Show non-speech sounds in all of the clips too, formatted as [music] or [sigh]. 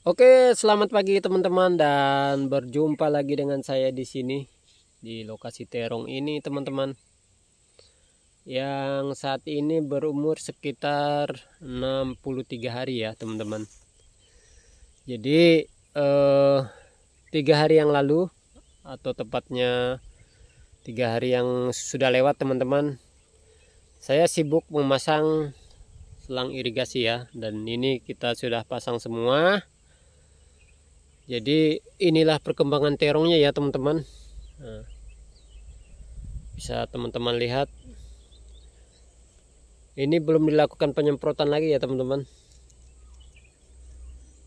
Oke, selamat pagi teman-teman dan berjumpa lagi dengan saya di sini di lokasi terong ini teman-teman. Yang saat ini berumur sekitar 63 hari ya teman-teman. Jadi eh, tiga hari yang lalu atau tepatnya tiga hari yang sudah lewat teman-teman, saya sibuk memasang selang irigasi ya dan ini kita sudah pasang semua jadi inilah perkembangan terongnya ya teman-teman nah, bisa teman-teman lihat ini belum dilakukan penyemprotan lagi ya teman-teman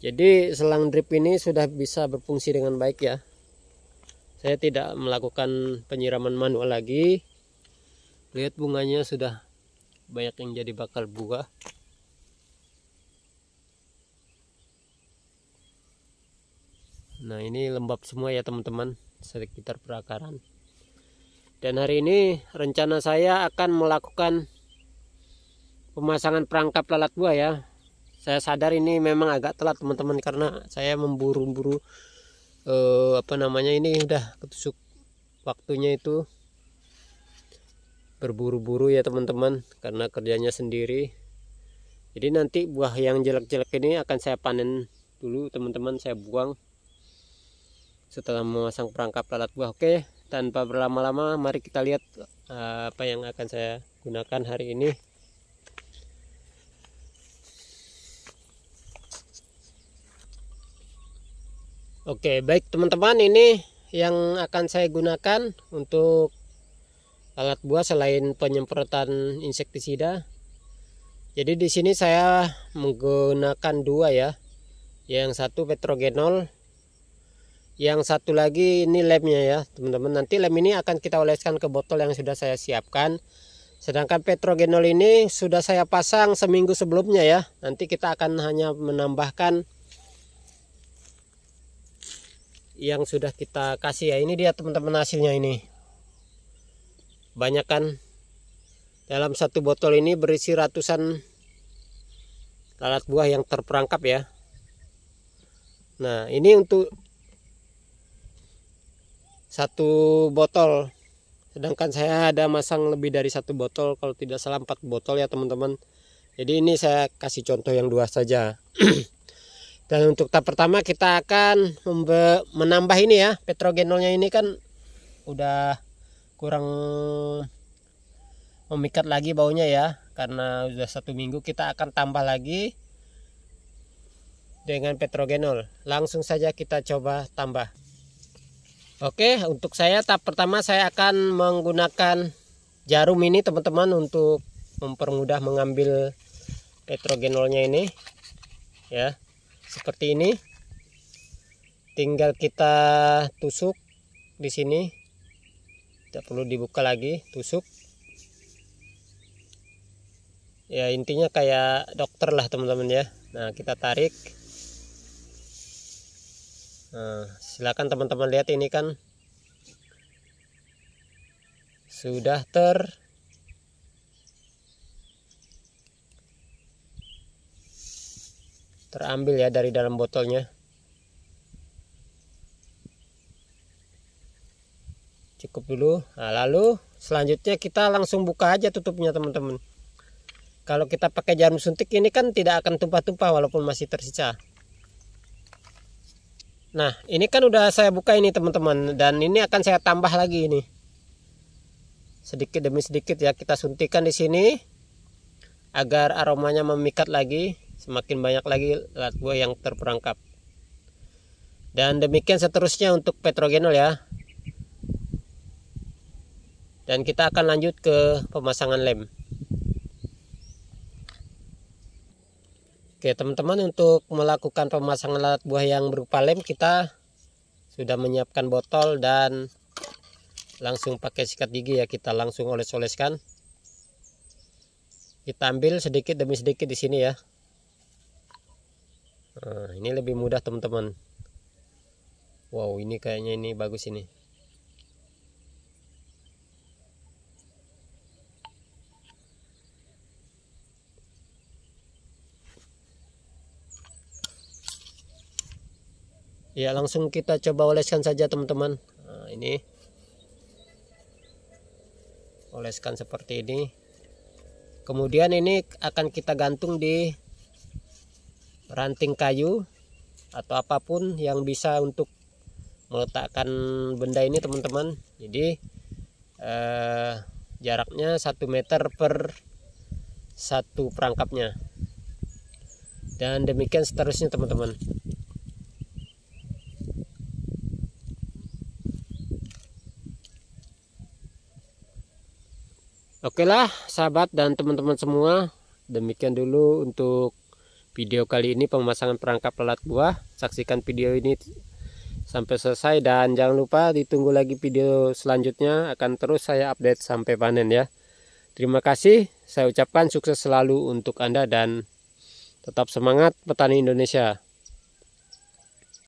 jadi selang drip ini sudah bisa berfungsi dengan baik ya saya tidak melakukan penyiraman manual lagi lihat bunganya sudah banyak yang jadi bakal buah Nah ini lembab semua ya teman-teman sekitar perakaran. Dan hari ini rencana saya akan melakukan pemasangan perangkap lalat buah ya. Saya sadar ini memang agak telat teman-teman karena saya memburu-buru eh, apa namanya ini udah ketusuk waktunya itu berburu-buru ya teman-teman karena kerjanya sendiri. Jadi nanti buah yang jelek-jelek ini akan saya panen dulu teman-teman saya buang setelah memasang perangkap lalat buah oke tanpa berlama-lama mari kita lihat eh, apa yang akan saya gunakan hari ini Oke baik teman-teman ini yang akan saya gunakan untuk alat buah selain penyemprotan insektisida jadi di sini saya menggunakan dua ya yang satu petrogenol yang satu lagi ini lemnya ya teman-teman nanti lem ini akan kita oleskan ke botol yang sudah saya siapkan sedangkan petrogenol ini sudah saya pasang seminggu sebelumnya ya nanti kita akan hanya menambahkan yang sudah kita kasih ya ini dia teman-teman hasilnya ini banyak kan dalam satu botol ini berisi ratusan lalat buah yang terperangkap ya Nah ini untuk satu botol sedangkan saya ada masang lebih dari satu botol kalau tidak salah empat botol ya teman-teman jadi ini saya kasih contoh yang dua saja [clears throat] dan untuk tahap pertama kita akan menambah ini ya petrogenolnya ini kan udah kurang memikat lagi baunya ya karena sudah satu minggu kita akan tambah lagi dengan petrogenol langsung saja kita coba tambah Oke, untuk saya tahap pertama saya akan menggunakan jarum ini teman-teman untuk mempermudah mengambil petrogenolnya ini. Ya. Seperti ini. Tinggal kita tusuk di sini. Tidak perlu dibuka lagi, tusuk. Ya, intinya kayak dokter lah teman-teman ya. Nah, kita tarik. Eh, silakan teman-teman lihat ini kan sudah ter terambil ya dari dalam botolnya cukup dulu nah, lalu selanjutnya kita langsung buka aja tutupnya teman-teman kalau kita pakai jarum suntik ini kan tidak akan tumpah-tumpah walaupun masih tersisa Nah, ini kan udah saya buka ini teman-teman dan ini akan saya tambah lagi ini. Sedikit demi sedikit ya kita suntikan di sini agar aromanya memikat lagi, semakin banyak lagi lalat buah yang terperangkap. Dan demikian seterusnya untuk petrogenol ya. Dan kita akan lanjut ke pemasangan lem. Oke teman-teman untuk melakukan pemasangan alat buah yang berupa lem kita sudah menyiapkan botol dan langsung pakai sikat gigi ya kita langsung oles-oleskan kita ambil sedikit demi sedikit di sini ya nah, ini lebih mudah teman-teman wow ini kayaknya ini bagus ini ya langsung kita coba oleskan saja teman-teman nah, ini oleskan seperti ini kemudian ini akan kita gantung di ranting kayu atau apapun yang bisa untuk meletakkan benda ini teman-teman jadi eh, jaraknya 1 meter per satu perangkapnya dan demikian seterusnya teman-teman Oke lah sahabat dan teman-teman semua demikian dulu untuk video kali ini pemasangan perangkap pelat buah saksikan video ini sampai selesai dan jangan lupa ditunggu lagi video selanjutnya akan terus saya update sampai panen ya terima kasih saya ucapkan sukses selalu untuk Anda dan tetap semangat petani Indonesia